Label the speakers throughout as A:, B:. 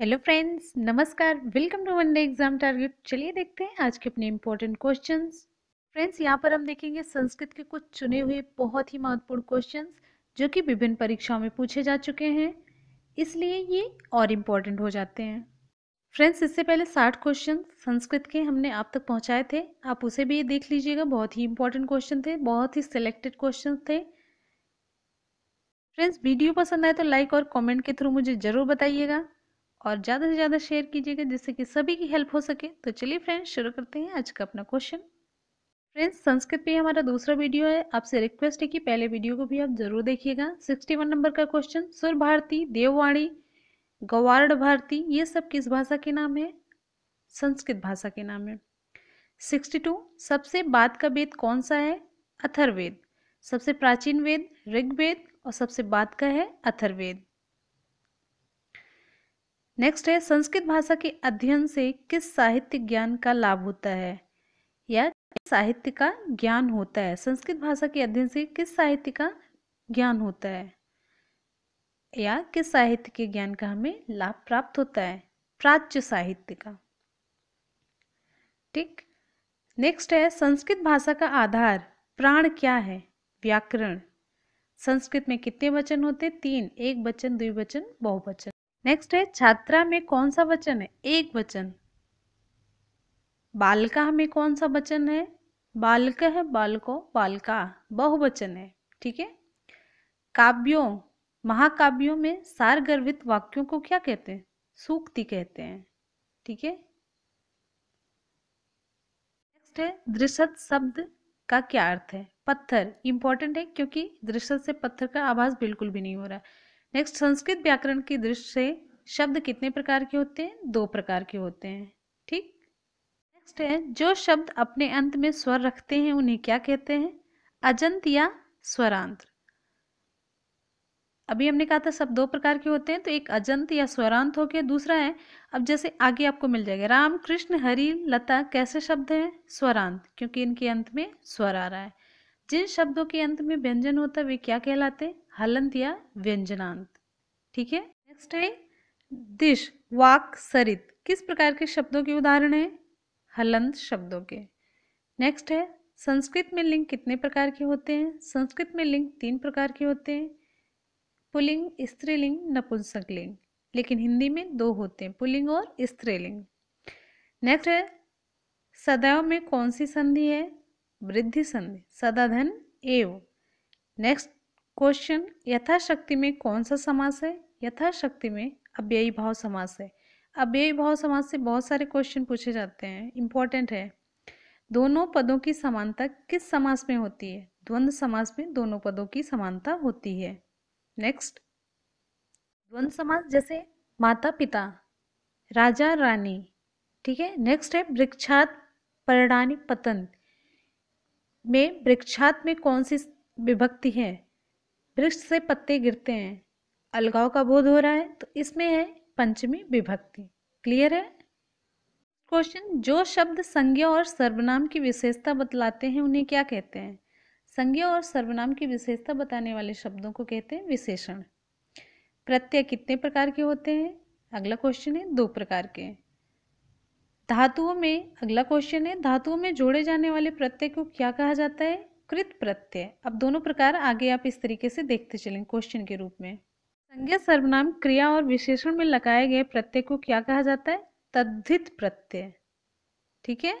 A: hello friends नमस्कार welcome to one day exam target चलिए देखते हैं आज के अपने इम्पोर्टेंट क्वेश्चंस फ्रेंड्स यहाँ पर हम देखेंगे संस्कृत के कुछ चुने हुए बहुत ही महत्वपूर्ण क्वेश्चंस जो कि विभिन्न परीक्षाओं में पूछे जा चुके हैं इसलिए ये और इम्पोर्टेंट हो जाते हैं फ्रेंड्स इससे पहले साठ क्वेश्चन संस्कृत के हमने आप तक पहुँचाए थे आप उसे भी देख लीजिएगा बहुत ही इंपॉर्टेंट क्वेश्चन थे बहुत ही सिलेक्टेड क्वेश्चन थे फ्रेंड्स वीडियो पसंद आए तो लाइक और कॉमेंट के थ्रू मुझे ज़रूर बताइएगा और ज़्यादा से ज़्यादा शेयर कीजिएगा जिससे कि सभी की हेल्प हो सके तो चलिए फ्रेंड्स शुरू करते हैं आज का अपना क्वेश्चन फ्रेंड्स संस्कृत पे हमारा दूसरा वीडियो है आपसे रिक्वेस्ट है कि पहले वीडियो को भी आप जरूर देखिएगा 61 नंबर का क्वेश्चन सुर भारती देववाणी गवार्ड भारती ये सब किस भाषा के नाम है संस्कृत भाषा के नाम है 62 सबसे बाद का वेद कौन सा है अथर्वेद सबसे प्राचीन वेद ऋग्वेद और सबसे बाद का है अथर्वेद नेक्स्ट है संस्कृत भाषा के अध्ययन से किस साहित्य ज्ञान का लाभ होता है या साहित्य का ज्ञान होता है संस्कृत भाषा के अध्ययन से किस साहित्य का ज्ञान होता है या किस साहित्य के ज्ञान का हमें लाभ प्राप्त होता है प्राच्य साहित्य का ठीक नेक्स्ट है संस्कृत भाषा का आधार प्राण क्या है व्याकरण संस्कृत में कितने वचन होते तीन एक वचन द्विवचन बहुवचन नेक्स्ट है छात्रा में कौन सा वचन है एक वचन बालका में कौन सा वचन है बालक है बालको बालका बहुवचन है ठीक है काव्यों महाकाव्यों में सार गर्भित वाक्यों को क्या कहते हैं सूक्ति कहते हैं ठीक है नेक्स्ट है दृशत शब्द का क्या अर्थ है पत्थर इंपॉर्टेंट है क्योंकि दृश्य से पत्थर का आवाज बिल्कुल भी नहीं हो रहा है नेक्स्ट संस्कृत व्याकरण की दृष्टि से शब्द कितने प्रकार के होते हैं दो प्रकार के होते हैं ठीक नेक्स्ट है जो शब्द अपने अंत में स्वर रखते हैं उन्हें क्या कहते हैं अजंत या स्वरांत अभी हमने कहा था सब दो प्रकार के होते हैं तो एक अजंत या स्वरांत हो गया दूसरा है अब जैसे आगे आपको मिल जाएगा राम कृष्ण हरि लता कैसे शब्द हैं स्वरांत क्योंकि इनके अंत में स्वर आ रहा है जिन शब्दों के अंत में व्यंजन होता है वे क्या कहलाते हैं हलंत या व्यंजनांत ठीक है नेक्स्ट है दिश वाक सरित किस प्रकार के शब्दों के उदाहरण है हलंत शब्दों के नेक्स्ट है संस्कृत में लिंग कितने प्रकार के होते हैं संस्कृत में लिंग तीन प्रकार के होते हैं पुलिंग स्त्रीलिंग नपुंसक लिंग लेकिन हिंदी में दो होते हैं पुलिंग और स्त्रीलिंग नेक्स्ट है सदैव में कौन सी संधि है वृद्धि संधि सदाधन एव नेक्स्ट क्वेश्चन यथाशक्ति में कौन सा समास है यथाशक्ति में अव्ययी भाव समास है अव्ययी भाव समास से बहुत सारे क्वेश्चन पूछे जाते हैं इंपॉर्टेंट है दोनों पदों की समानता किस समास में होती है द्वंद्व समास में दोनों पदों की समानता होती है नेक्स्ट द्वंद्व समास जैसे माता पिता राजा रानी ठीक है नेक्स्ट है वृक्षात परणानी पतन में वृक्षात में कौन सी विभक्ति है वृक्ष से पत्ते गिरते हैं अलगाव का बोध हो रहा है तो इसमें है पंचमी विभक्ति क्लियर है क्वेश्चन जो शब्द संज्ञा और सर्वनाम की विशेषता बतलाते हैं उन्हें क्या कहते हैं संज्ञा और सर्वनाम की विशेषता बताने वाले शब्दों को कहते हैं विशेषण प्रत्यय कितने प्रकार के होते हैं अगला क्वेश्चन है दो प्रकार के धातुओं में अगला क्वेश्चन है धातुओं में जोड़े जाने वाले प्रत्यय को क्या कहा जाता है कृत प्रत्यय अब दोनों प्रकार आगे आप इस तरीके से देखते चलेंगे क्वेश्चन के रूप में संज्ञा सर्वनाम क्रिया और विशेषण में लगाए गए प्रत्यय को क्या कहा जाता है तद्धित प्रत्यय ठीक है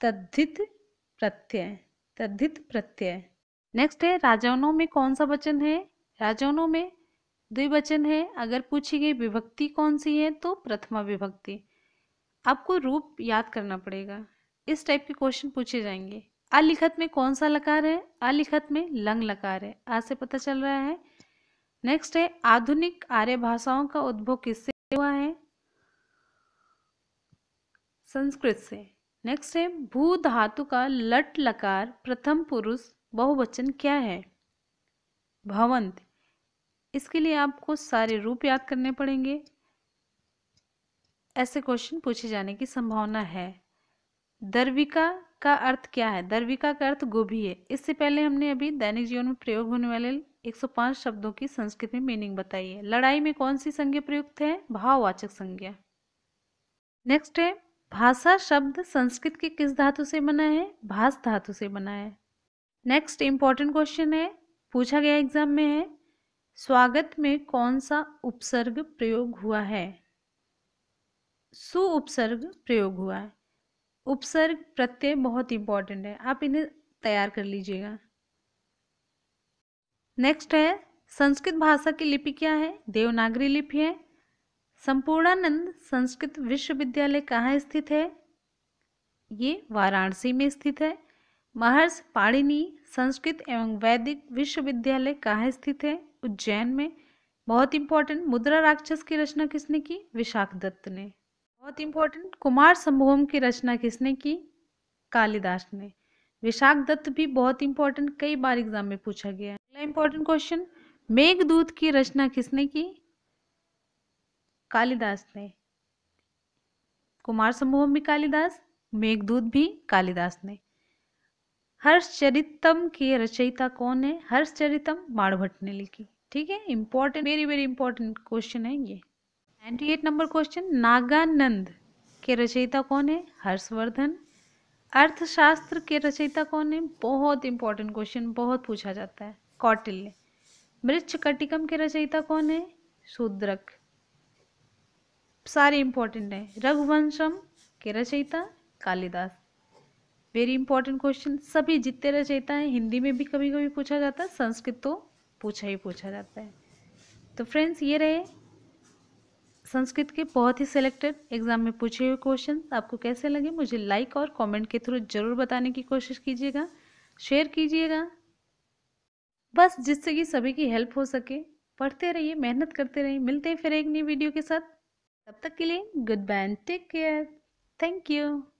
A: तद्धित प्रत्यय तद्धित प्रत्यय नेक्स्ट है राजवनों में कौन सा वचन है राजवनों में द्विवचन है अगर पूछी गई विभक्ति कौन सी है तो प्रथमा विभक्ति आपको रूप याद करना पड़ेगा इस टाइप के क्वेश्चन पूछे जाएंगे अलिखत में कौन सा लकार है अलिखत में लंग लकार है आज से पता चल रहा है नेक्स्ट है आधुनिक आर्य भाषाओं का उद्भव किससे हुआ है संस्कृत से नेक्स्ट है भू धातु का लट लकार प्रथम पुरुष बहुवचन क्या है भवंत इसके लिए आपको सारे रूप याद करने पड़ेंगे ऐसे क्वेश्चन पूछे जाने की संभावना है दर्विका का अर्थ क्या है दर्विका का अर्थ गोभी है इससे पहले हमने अभी दैनिक जीवन में प्रयोग होने वाले 105 शब्दों की संस्कृत में मीनिंग बताई है लड़ाई में कौन सी संज्ञा प्रयुक्त है भाववाचक संज्ञा नेक्स्ट है भाषा शब्द संस्कृत के किस धातु से बना है भाष धातु से बना है नेक्स्ट इंपॉर्टेंट क्वेश्चन है पूछा गया एग्जाम में है स्वागत में कौन सा उपसर्ग प्रयोग हुआ है सु उपसर्ग प्रयोग हुआ है उपसर्ग प्रत्यय बहुत इंपॉर्टेंट है आप इन्हें तैयार कर लीजिएगा नेक्स्ट है संस्कृत भाषा की लिपि क्या है देवनागरी लिपि है संपूर्णानंद संस्कृत विश्वविद्यालय कहाँ स्थित है ये वाराणसी में स्थित है महर्ष पाणिनी संस्कृत एवं वैदिक विश्वविद्यालय कहाँ स्थित है उज्जैन में बहुत इंपॉर्टेंट मुद्रा राक्षस की रचना किसने की विशाख दत्त ने बहुत इंपॉर्टेंट कुमार संभोम की रचना किसने की कालिदास ने विशाख दत्त भी बहुत इंपॉर्टेंट कई बार एग्जाम में पूछा गया है अगला इंपॉर्टेंट क्वेश्चन मेघदूत की रचना किसने की कालिदास ने कुमार संभोम भी कालिदास मेघदूत भी कालिदास ने हर्षचरितम की रचयिता कौन है हर्षचरितम माणभट्ट ने लिखी ठीक है important very very important question है ये ninety eight number question Nagananda के रचयिता कौन है हर्षवर्धन अर्थशास्त्र के रचयिता कौन है बहुत इंपॉर्टेंट क्वेश्चन बहुत पूछा जाता है कौटिल्य मृक्ष कटिकम के रचयिता कौन है शूद्रक सारे इंपॉर्टेंट हैं रघुवंशम के रचयिता कालिदास वेरी इंपॉर्टेंट क्वेश्चन सभी जितने रचयिता हैं हिंदी में भी कभी कभी पूछा जाता है संस्कृत तो पूछा ही पूछा जाता है तो फ्रेंड्स ये रहे संस्कृत के बहुत ही सिलेक्टेड एग्जाम में पूछे हुए क्वेश्चन आपको कैसे लगे मुझे लाइक और कमेंट के थ्रू जरूर बताने की कोशिश कीजिएगा शेयर कीजिएगा बस जिससे कि सभी की हेल्प हो सके पढ़ते रहिए मेहनत करते रहिए मिलते हैं फिर एक नई वीडियो के साथ तब तक के लिए goodbye take care thank you